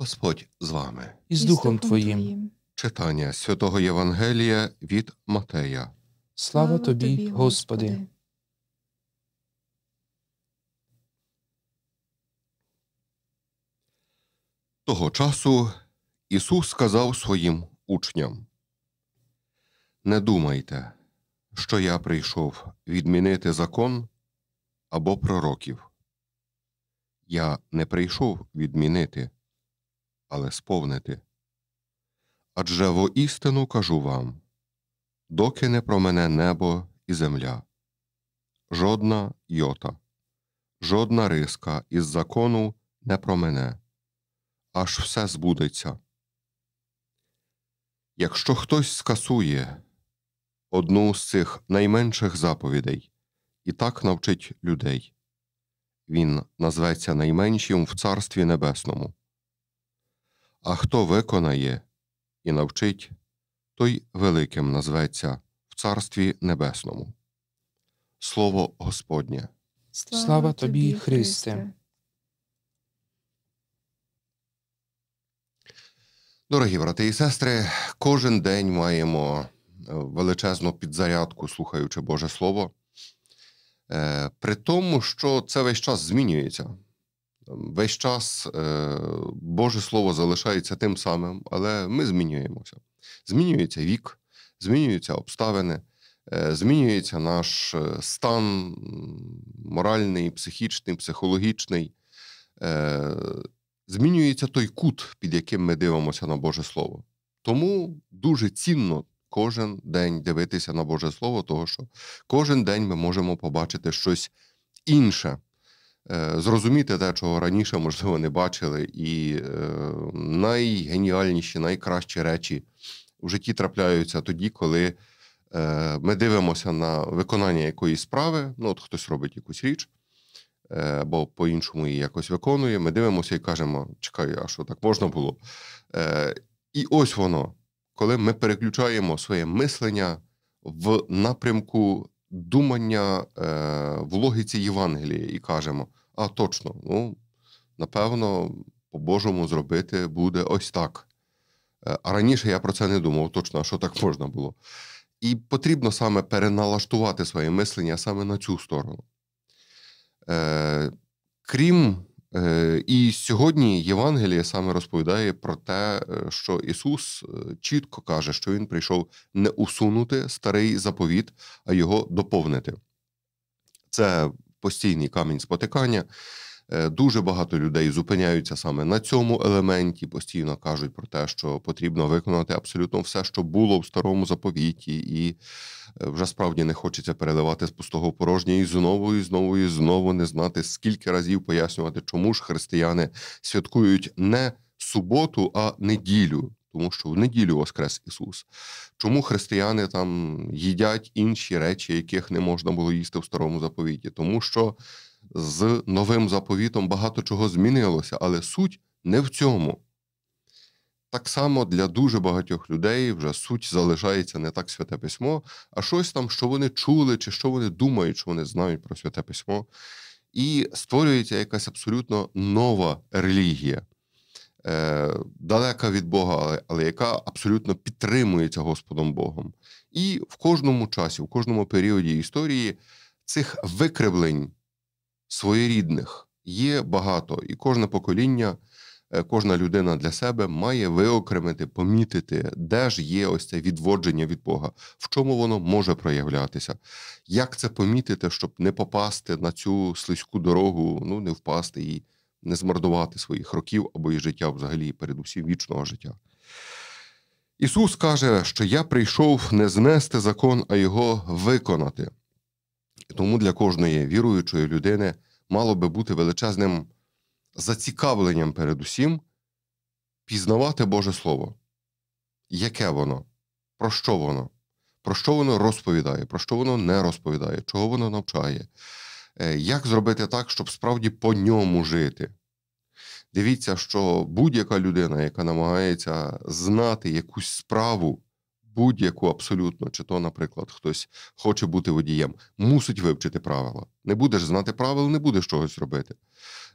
Господь з вами і з Духом Твоїм. Читання святого Євангелія від Матея. Слава Тобі, Господи. Того часу Ісус сказав своїм учням: Не думайте, що я прийшов відмінити закон або пророків. Я не прийшов відмінити але сповнити. Адже воістину кажу вам доки не про мене небо і земля, жодна йота, жодна риска із закону не про мене, аж все збудеться. Якщо хтось скасує одну з цих найменших заповідей і так навчить людей, він назветься найменшим в Царстві Небесному. А хто виконає і навчить, той великим назветься в Царстві Небесному. Слово Господнє. Слава, Слава тобі, Христе. Христе. Дорогі брати і сестри, кожен день маємо е, величезну підзарядку, слухаючи Боже Слово. Е, при тому, що це весь час змінюється весь час е, Боже Слово залишається тим самим, але ми змінюємося. Змінюється вік, змінюються обставини, е, змінюється наш е, стан моральний, психічний, психологічний. Змінюється той кут, під яким ми дивимося на Боже Слово. Тому дуже цінно кожен день дивитися на Боже Слово, того що кожен день ми можемо побачити щось інше. Е, зрозуміти те, чого раніше, можливо, не бачили, і е, найгеніальніші, найкращі речі в житті трапляються тоді, коли е, ми дивимося на виконання якоїсь справи. Ну, от хтось робить якусь річ. Або по-іншому її якось виконує, ми дивимося і кажемо, чекай, а що так можна було? Е, І ось воно, коли ми переключаємо своє мислення в напрямку думання е, в логіці Євангелія і кажемо: а точно, ну, напевно, по-божому зробити буде ось так. Е, а раніше я про це не думав, точно, що так можна було. І потрібно саме переналаштувати своє мислення саме на цю сторону. Е, крім Е, і сьогодні Євангеліє саме розповідає про те, е, що Ісус е, чітко каже, що Він прийшов не усунути старий заповіт, а його доповнити. Це постійний камінь спотикання. Е, дуже багато людей зупиняються саме на цьому елементі, постійно кажуть про те, що потрібно виконати абсолютно все, що було в старому заповіті, і е, вже справді не хочеться переливати з пустого порожнє і знову, і знову, і знову не знати, скільки разів пояснювати, чому ж християни святкують не суботу, а неділю. Тому що в неділю Воскрес Ісус. Чому християни там їдять інші речі, яких не можна було їсти в старому заповіті? Тому що з новим заповітом багато чого змінилося, але суть не в цьому. Так само для дуже багатьох людей вже суть залишається не так святе письмо, а щось там, що вони чули, чи що вони думають, що вони знають про святе письмо. І створюється якась абсолютно нова релігія, е, далека від Бога, але, але яка абсолютно підтримується Господом Богом. І в кожному часі, в кожному періоді історії цих викривлень своєрідних є багато, і кожне покоління, е, кожна людина для себе має виокремити, помітити, де ж є ось це відводження від Бога, в чому воно може проявлятися, як це помітити, щоб не попасти на цю слизьку дорогу, ну не впасти і не змардувати своїх років або і життя взагалі, передусім вічного життя. Ісус каже, що я прийшов не знести закон, а його виконати. І тому для кожної віруючої людини мало би бути величезним зацікавленням передусім пізнавати Боже Слово. Яке воно? Про що воно? Про що воно розповідає, про що воно не розповідає, чого воно навчає? Е, як зробити так, щоб справді по ньому жити? Дивіться, що будь-яка людина, яка намагається знати якусь справу, будь-яку абсолютно, чи то, наприклад, хтось хоче бути водієм, мусить вивчити правила. Не будеш знати правил, не будеш чогось робити.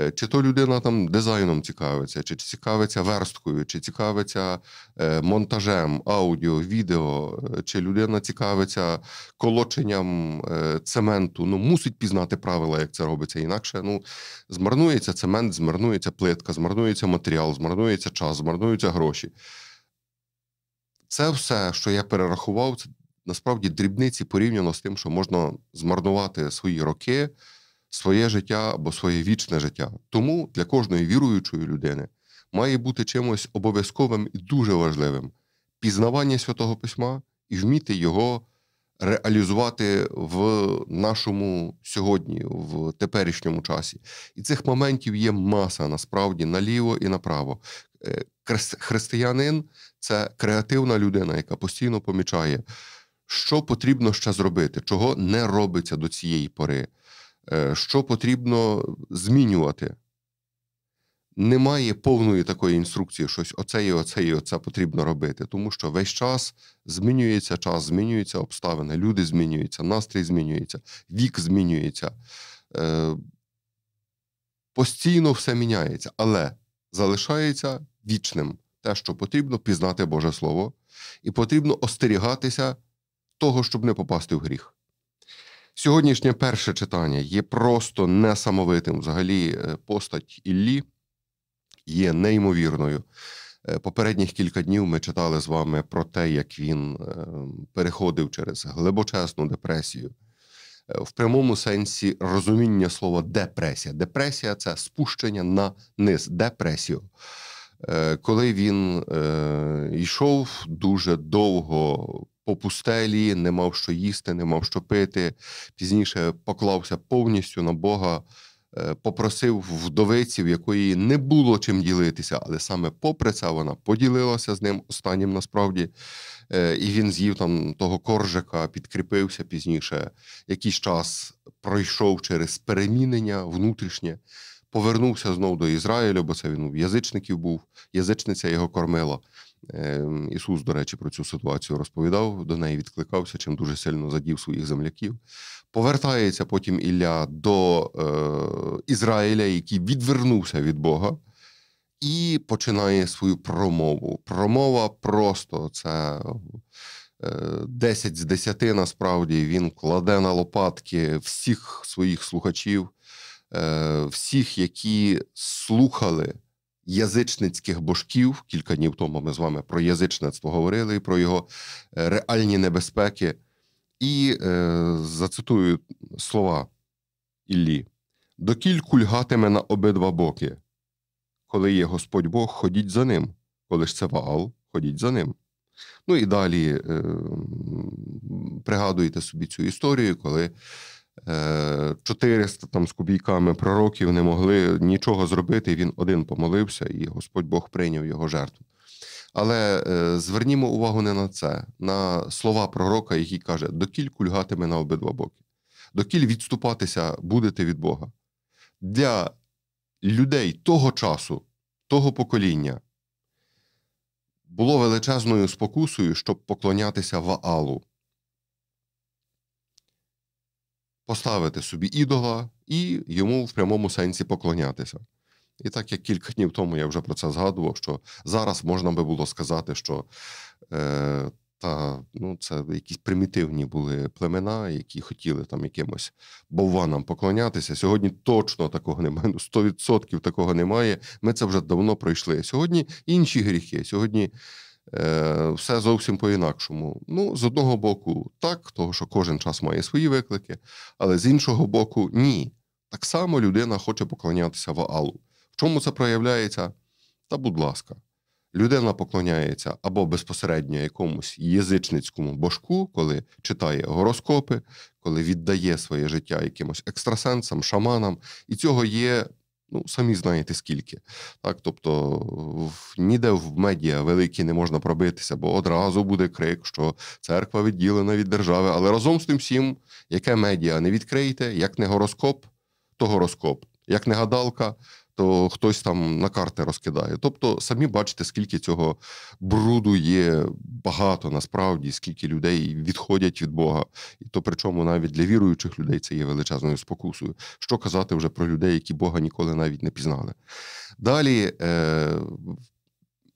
Е, чи то людина там дизайном цікавиться, чи цікавиться версткою, чи цікавиться е, монтажем аудіо, відео, е, чи людина цікавиться колоченням цементу. Ну, мусить пізнати правила, як це робиться. Інакше ну, змарнується цемент, змарнується плитка, змарнується матеріал, змарнується час, змарнуються гроші. Це все, що я перерахував, це насправді дрібниці порівняно з тим, що можна змарнувати свої роки, своє життя або своє вічне життя. Тому для кожної віруючої людини має бути чимось обов'язковим і дуже важливим пізнавання святого письма і вміти його реалізувати в нашому сьогодні, в теперішньому часі. І цих моментів є маса насправді наліво і направо. Е, християнин це креативна людина, яка постійно помічає, що потрібно ще зробити, чого не робиться до цієї пори, е, що потрібно змінювати немає повної такої інструкції, щось оце і оце і оце потрібно робити. Тому що весь час змінюється час, змінюються обставини, люди змінюються, настрій змінюється, вік змінюється. Е, Постійно все міняється, але залишається вічним те, що потрібно пізнати Боже Слово, і потрібно остерігатися того, щоб не попасти в гріх. Сьогоднішнє перше читання є просто несамовитим взагалі е, постать Іллі є неймовірною. Е, попередніх кілька днів ми читали з вами про те, як він е, переходив через глибочесну депресію. Е, в прямому сенсі розуміння слова депресія. Депресія це спущення на низ, депресію. Коли він йшов дуже довго по пустелі, не мав що їсти, не мав що пити, пізніше поклався повністю на Бога, Е, попросив вдовиців, якої не було чим ділитися, але саме попри це вона поділилася з ним останнім насправді. Е, і він з'їв там того коржика, підкріпився пізніше. Якийсь час пройшов через перемінення внутрішнє, повернувся знову до Ізраїлю, бо це він у язичників був, язичниця його кормила. Ем, Ісус, до речі, про цю ситуацію розповідав, до неї відкликався, чим дуже сильно задів своїх земляків. Повертається потім Ілля до е, Ізраїля, який відвернувся від Бога, і починає свою промову. Промова просто це. 10 е, з 10 насправді він кладе на лопатки всіх своїх слухачів, е, всіх, які слухали язичницьких божків. Кілька днів тому ми з вами про язичництво говорили і про його е, реальні небезпеки. І е, зацитую слова Іллі: докіль кульгатиме на обидва боки. Коли є Господь Бог, ходіть за ним. Коли ж це Ваал, ходіть за ним. Ну і далі е, пригадуєте собі цю історію, коли 400 е, там з кубійками пророків не могли нічого зробити. Він один помолився, і Господь Бог прийняв його жертву. Але е, звернімо увагу не на це, на слова пророка, який каже: докіль кульгатиме на обидва боки, докіль відступатися будете від Бога. Для людей того часу, того покоління було величезною спокусою, щоб поклонятися Ваалу. поставити собі ідола і йому в прямому сенсі поклонятися. І так як кілька днів тому я вже про це згадував, що зараз можна би було сказати, що е, та, ну, це якісь примітивні були племена, які хотіли там якимось бовванам поклонятися. Сьогодні точно такого немає. Ну 100% такого немає. Ми це вже давно пройшли. Сьогодні інші гріхи. Сьогодні Е, все зовсім по-інакшому. Ну, з одного боку, так, того що кожен час має свої виклики, але з іншого боку, ні. Так само людина хоче поклонятися Ваалу. В чому це проявляється? Та, будь ласка, людина поклоняється або безпосередньо якомусь язичницькому божку, коли читає гороскопи, коли віддає своє життя якимось екстрасенсам, шаманам, і цього є Ну, самі знаєте скільки. Так, Тобто ніде в медіа великі не можна пробитися, бо одразу буде крик, що церква відділена від держави. Але разом з тим всім, яке медіа не відкрийте, як не гороскоп, то гороскоп, як не гадалка, то хтось там на карти розкидає. Тобто, самі бачите, скільки цього бруду є багато насправді, скільки людей відходять від Бога, і то причому навіть для віруючих людей це є величезною спокусою. Що казати вже про людей, які Бога ніколи навіть не пізнали. Далі е,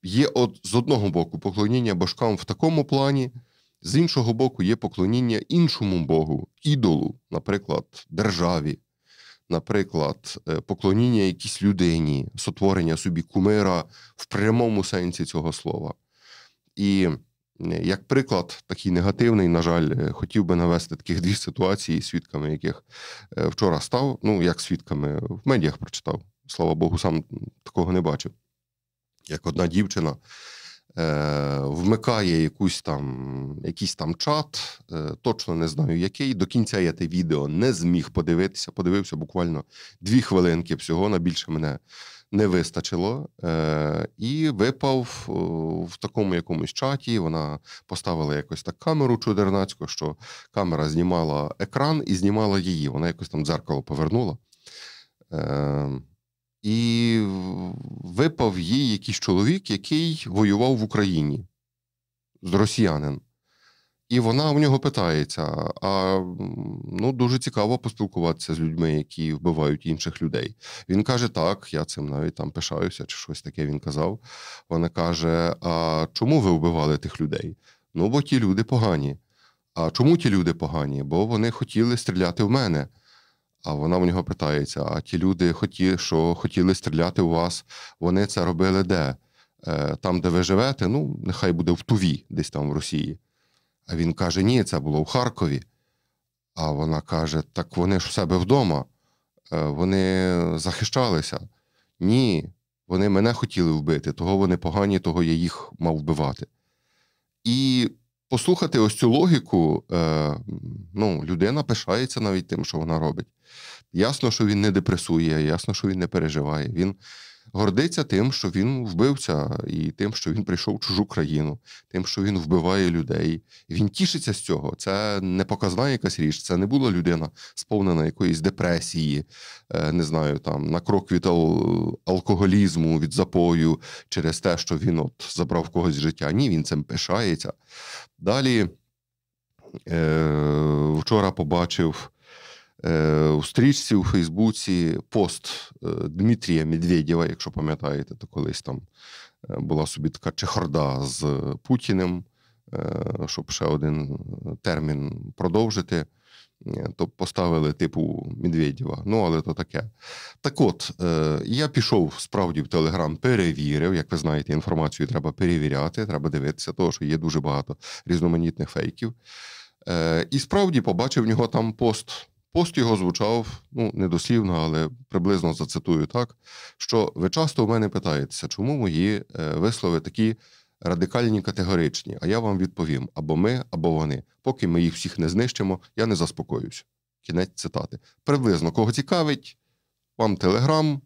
є от з одного боку поклоніння башкам в такому плані. З іншого боку, є поклоніння іншому Богу, ідолу, наприклад, державі, наприклад, е, поклоніння якійсь людині, сотворення собі кумира в прямому сенсі цього слова. І е, як приклад, такий негативний, на жаль, е, хотів би навести таких дві ситуації, свідками яких вчора став. Ну, як свідками в медіях прочитав. Слава Богу, сам такого не бачив. Як одна дівчина Е, вмикає якусь там, якийсь там чат, е, точно не знаю який. До кінця я те відео не зміг подивитися. Подивився буквально дві хвилинки всього, на більше мене не вистачило. Е, і випав в такому якомусь чаті. Вона поставила якось так камеру чудернацьку, що камера знімала екран і знімала її. Вона якось там дзеркало повернула. І випав їй якийсь чоловік, який воював в Україні з росіянин. І вона у нього питається: а ну дуже цікаво поспілкуватися з людьми, які вбивають інших людей. Він каже: Так, я цим навіть там пишаюся, чи щось таке він казав. Вона каже: А чому ви вбивали тих людей? Ну бо ті люди погані. А чому ті люди погані? Бо вони хотіли стріляти в мене. А вона в нього питається: а ті люди, хоті, що хотіли стріляти у вас, вони це робили де? Е, там, де ви живете, ну, нехай буде в Туві, десь там в Росії. А він каже: Ні, це було в Харкові. А вона каже: Так вони ж у себе вдома, е, вони захищалися. Ні, вони мене хотіли вбити, того вони погані, того я їх мав вбивати. І послухати ось цю логіку, е, ну, людина пишається навіть тим, що вона робить. Ясно, що він не депресує, ясно, що він не переживає. Він гордиться тим, що він вбивця, і тим, що він прийшов в чужу країну, тим, що він вбиває людей. Він тішиться з цього. Це не показна якась річ. Це не була людина, сповнена якоїсь депресії, е, не знаю, там на крок від алкоголізму, від запою через те, що він от забрав когось життя. Ні, він цим пишається. Далі. Е, вчора побачив Е, у стрічці у Фейсбуці пост е, Дмитрія Медведєва, якщо пам'ятаєте, то колись там е, була собі така чехарда з Путіним, щоб ще один термін продовжити, то поставили типу Медведєва. Ну, але то таке. Так от, я пішов справді в Телеграм, перевірив. Як ви знаєте, інформацію треба перевіряти, треба дивитися, того, що є дуже багато різноманітних фейків. І справді побачив в нього там пост. Пост його звучав, ну недослівно, але приблизно зацитую так, що ви часто у мене питаєтеся, чому мої е, вислови такі радикальні, категоричні, а я вам відповім: або ми, або вони. Поки ми їх всіх не знищимо, я не заспокоюсь. Кінець цитати. Приблизно кого цікавить, вам телеграм.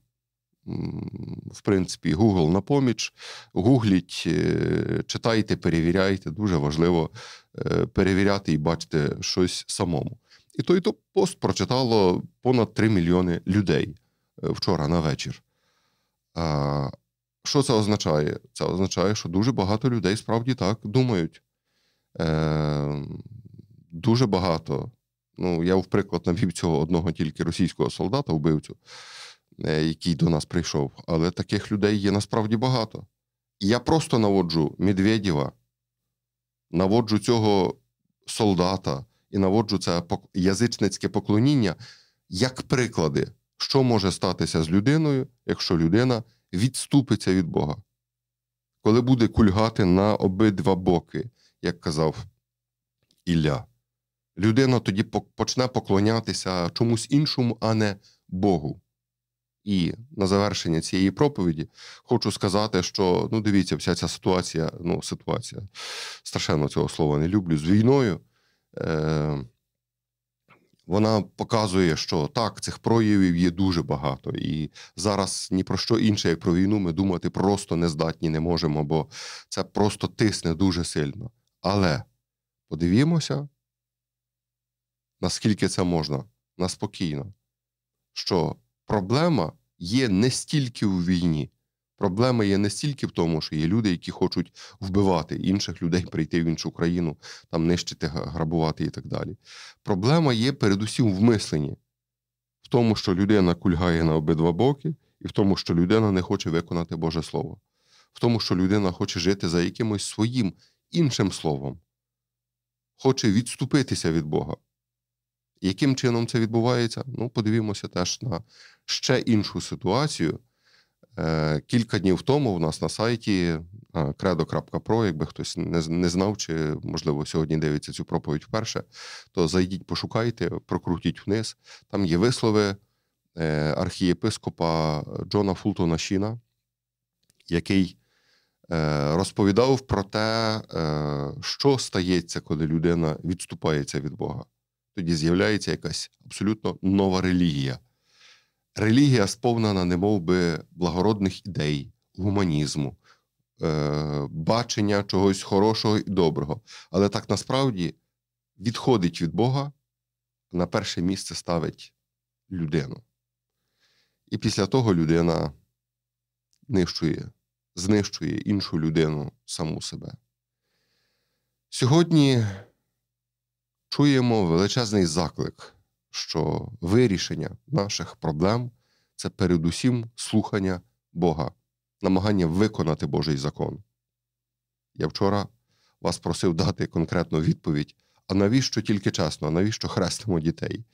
В принципі, Google на поміч, гугліть, е, читайте, перевіряйте. Дуже важливо е, перевіряти і бачити щось самому. І той то пост прочитало понад 3 мільйони людей е, вчора на вечір. А, Що це означає? Це означає, що дуже багато людей справді так думають. Е, Дуже багато. Ну, я, в приклад, навів цього одного тільки російського солдата, вбивцю, е, який до нас прийшов. Але таких людей є насправді багато. я просто наводжу Медведєва, наводжу цього солдата і наводжу це язичницьке поклоніння як приклади, що може статися з людиною, якщо людина відступиться від Бога, коли буде кульгати на обидва боки, як казав Ілля. Людина тоді почне поклонятися чомусь іншому, а не Богу. І на завершення цієї проповіді хочу сказати, що ну дивіться, вся ця ситуація, ну ситуація страшенно цього слова не люблю з війною. Е, вона показує, що так, цих проявів є дуже багато, і зараз ні про що інше, як про війну, ми думати просто не здатні не можемо, бо це просто тисне дуже сильно. Але подивімося, наскільки це можна на спокійно, що проблема є не стільки у війні, Проблема є не стільки в тому, що є люди, які хочуть вбивати інших людей, прийти в іншу країну, там нищити, грабувати і так далі. Проблема є передусім в мисленні, в тому, що людина кульгає на обидва боки, і в тому, що людина не хоче виконати Боже Слово, в тому, що людина хоче жити за якимось своїм іншим словом, хоче відступитися від Бога. Яким чином це відбувається? Ну, подивімося теж на ще іншу ситуацію. Е, кілька днів тому у нас на сайті е, credo.pro, якби хтось не знав, чи можливо сьогодні дивиться цю проповідь вперше, то зайдіть, пошукайте, прокрутіть вниз. Там є вислови е, архієпископа Джона Фултона Шіна, який розповідав про те, що стається, коли людина відступається від Бога. Тоді з'являється якась абсолютно нова релігія релігія сповнена немов би, благородних ідей, гуманізму, е, бачення чогось хорошого і доброго. Але так насправді відходить від Бога, на перше місце ставить людину. І після того людина нищує, знищує іншу людину саму себе. Сьогодні чуємо величезний заклик що вирішення наших проблем це передусім слухання Бога, намагання виконати Божий закон. Я вчора вас просив дати конкретну відповідь. А навіщо тільки чесно, а навіщо хрестимо дітей?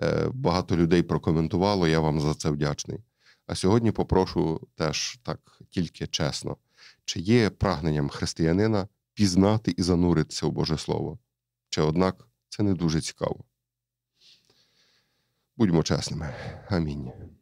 Е, багато людей прокоментувало, я вам за це вдячний. А сьогодні попрошу теж так тільки чесно, чи є прагненням християнина пізнати і зануритися у Боже Слово? Чи однак це не дуже цікаво? Будьмо чесними. Амінь.